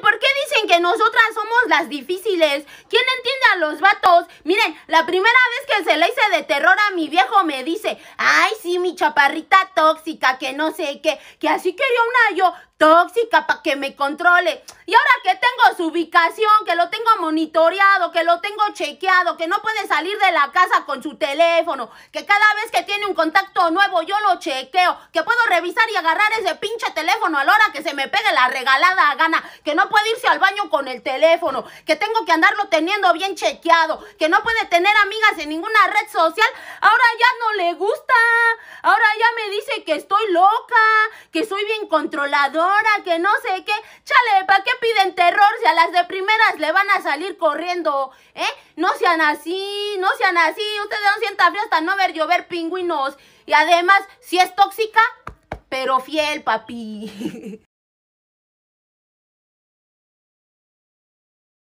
¿Por qué dicen que nosotras somos las difíciles? ¿Quién entiende a los vatos? Miren, la primera vez que se le hice de terror a mi viejo me dice, ay, sí, mi chaparrita tóxica, que no sé qué, que así quería una yo tóxica para que me controle. Y ahora que tengo su ubicación, que lo tengo monitoreado, que lo tengo chequeado, que no puede salir de la casa con su teléfono, que cada vez que tiene un contacto nuevo yo lo chequeo, que puedo revisar y agarrar ese pinche teléfono a la hora que se me pegue la regalada gana, que no puede irse al baño con el teléfono, que tengo que andarlo teniendo bien chequeado, que no puede tener amigas en ninguna red social, ahora ya no le gusta Ahora ya me dice que estoy loca, que soy bien controladora, que no sé qué. Chale, ¿para qué piden terror si a las de primeras le van a salir corriendo? ¿Eh? No sean así, no sean así. Ustedes no sientan frío hasta no ver llover pingüinos. Y además, si es tóxica, pero fiel, papi.